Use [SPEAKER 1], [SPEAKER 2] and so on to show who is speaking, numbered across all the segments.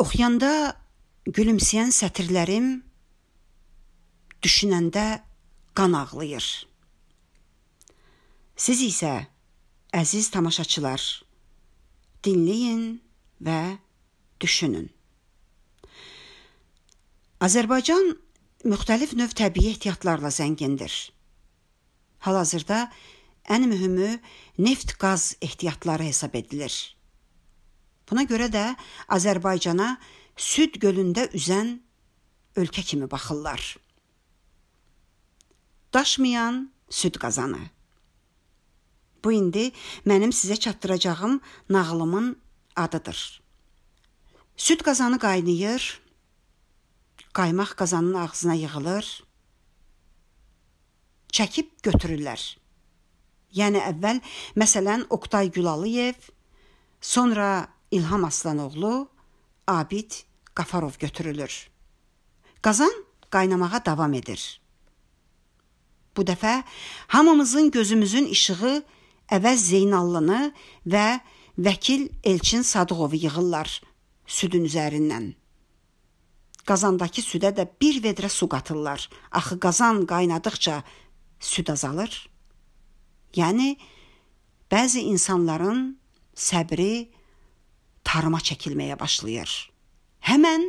[SPEAKER 1] Oxuyanda gülümsəyən sətirlərim düşünəndə qan ağlayır. Siz isə əziz tamaşaçılar, dinləyin və düşünün. Azərbaycan müxtəlif növ təbii ehtiyatlarla zəngindir. Hal-hazırda ən mühümü neft-qaz ehtiyatları hesab edilir. Buna görə də Azərbaycana Süd gölündə üzən ölkə kimi baxırlar. Daşmayan süd qazanı. Bu indi mənim sizə çatdıracağım nağılımın adıdır. Süd qazanı qaynayır. Qaymaq qazanın ağzına yığılır. Çəkib götürürlər. Yəni əvvəl məsələn Oqtay Gülalıyev, sonra İlham Aslanoğlu, Abid Qafarov götürülür. Qazan qaynamağa davam edir. Bu dəfə hamımızın gözümüzün işığı Əvəz Zeynallını və vəkil Elçin Sadıqovu yığırlar südün üzərindən. Qazandakı südə də bir vedrə su qatırlar. Axı qazan qaynadıqca süd azalır. Yəni bəzi insanların səbri tarıma çəkilməyə başlayır. Həmən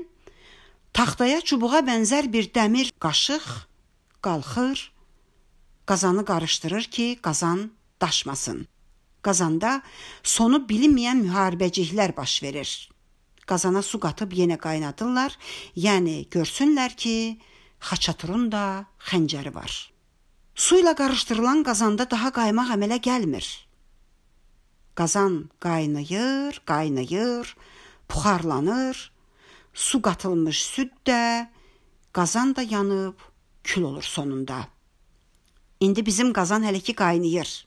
[SPEAKER 1] taxtaya çubuğa bənzər bir dəmir qaşıq qalxır, qazanı qarışdırır ki, qazan daşmasın. Qazanda sonu bilinməyən müharibəciklər baş verir. Qazana su qatıb yenə qaynadırlar, yəni görsünlər ki, xaçaturun da xəncəri var. Su ilə qarışdırılan qazanda daha qaymaq əmələ gəlmir. Qazan qaynayır, qaynayır, buxarlanır. Su qatılmış süd də, qazan da yanıb kül olur sonunda. İndi bizim qazan hələ ki qaynayır.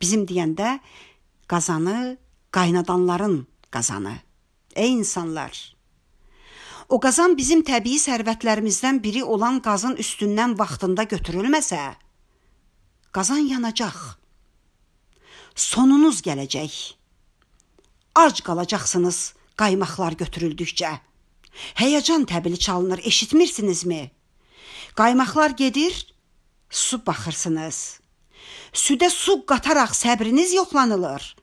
[SPEAKER 1] Bizim deyəndə qazanı qaynadanların qazanı. Ey insanlar, O qazan bizim təbii sərvətlərimizdən biri olan qazın üstündən vaxtında götürülməsə, qazan yanacaq sonunuz gələcək. Ac qalacaqsınız qaymaqlar götürüldükcə. Həyəcan təbili çalınır, eşitmirsinizmi? Qaymaqlar gedir, su baxırsınız. Südə su qataraq səbriniz yoxlanılır.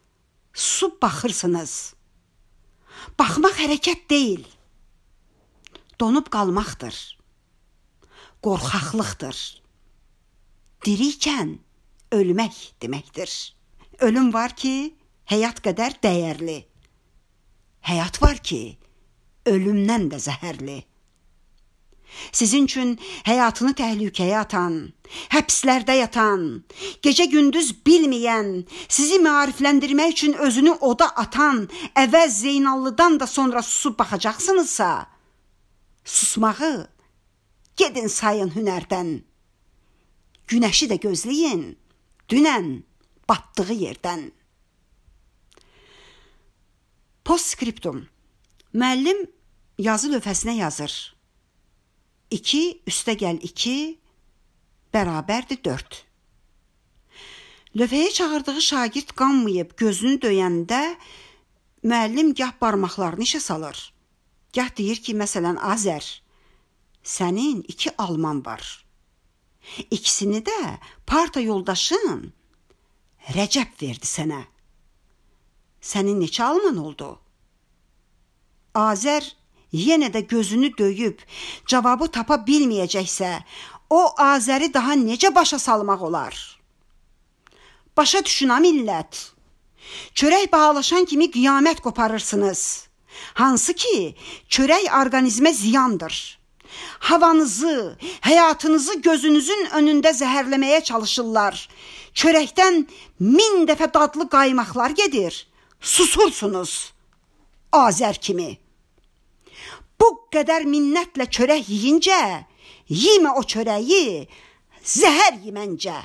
[SPEAKER 1] Su baxırsınız. Baxmaq hərəkət deyil. Donub qalmaqdır. Qorxaqlıqdır. Dirikən ölmək deməkdir ölüm var ki, həyat qədər dəyərli. Həyat var ki, ölümdən də zəhərli. Sizin üçün həyatını təhlükəyə atan, həbslərdə yatan, gecə-gündüz bilməyən, sizi maarifləndirmək üçün özünü oda atan əvəz Zeynallıdan da sonra susub baxacaqsınızsa, susmağı gedin sayın hünərdən. Günəşi də gözləyin. Dünən batdığı yerdən. Postskriptum. Müəllim yazı lövhəsinə yazır. 2 üstəgəl 2 bərabərdir 4. Lövhəyə çağırdığı şagird qanmayıb gözünü döyəndə müəllim gah barmaqlarını işə salır. Gah deyir ki, məsələn, Azər, sənin 2 alman var. İkisini də parta yoldaşın Rəcəb verdi sənə. Sənin neçə alman oldu? Azər yenə də gözünü döyüb cavabı tapa bilməyəcəksə, o Azəri daha necə başa salmaq olar? Başa düşün ha millət. Çörək bahalaşan kimi qiyamət qoparırsınız. Hansı ki, çörək orqanizmə ziyandır. Havanızı, həyatınızı gözünüzün önündə zəhərləməyə çalışırlar. Çörəkdən min dəfə dadlı qaymaqlar gedir. Susursunuz. Azər kimi. Bu qədər minnətlə çörək yeyincə, yemə o çörəyi, zəhər yeməncə.